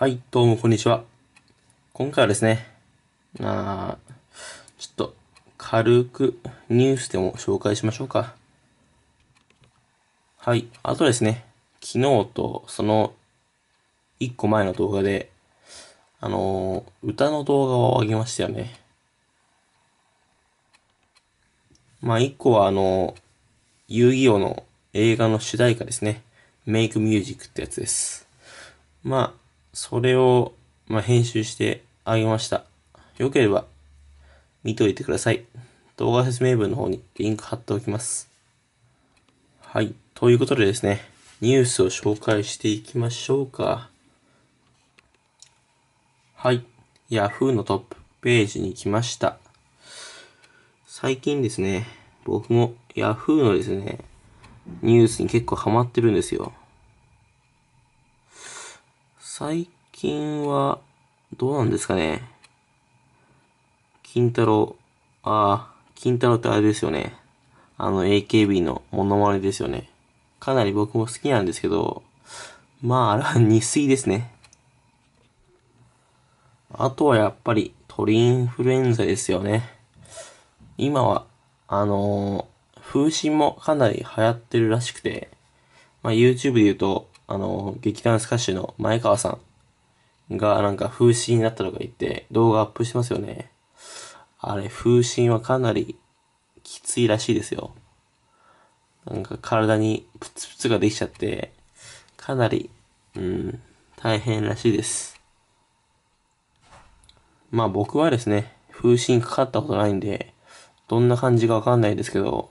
はい、どうもこんにちは。今回はですね、まあ、ちょっと軽くニュースでも紹介しましょうか。はい、あとですね、昨日とその一個前の動画で、あのー、歌の動画を上げましたよね。まあ、一個はあのー、遊戯王の映画の主題歌ですね。メイクミュージックってやつです。まあ、それを、まあ、編集してあげました。よければ、見ておいてください。動画説明文の方にリンク貼っておきます。はい。ということでですね、ニュースを紹介していきましょうか。はい。Yahoo のトップページに来ました。最近ですね、僕も Yahoo のですね、ニュースに結構ハマってるんですよ。最近は、どうなんですかね。金太郎。ああ、金太郎ってあれですよね。あの、AKB のモノマネですよね。かなり僕も好きなんですけど、まあ、あれは日水ですね。あとはやっぱり鳥インフルエンザですよね。今は、あのー、風疹もかなり流行ってるらしくて、まあ、YouTube で言うと、あのー、劇団スカッシュの前川さんがなんか風刺になったとか言って動画アップしてますよね。あれ、風疹はかなりきついらしいですよ。なんか体にプツプツができちゃって、かなり、うん、大変らしいです。まあ僕はですね、風疹かかったことないんで、どんな感じかわかんないですけど、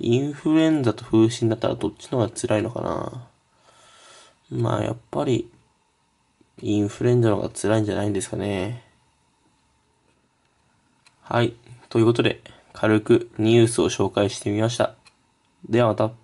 インフルエンザと風疹だったらどっちの方が辛いのかなまあやっぱりインフルエンザの方が辛いんじゃないんですかね。はい。ということで、軽くニュースを紹介してみました。ではまた。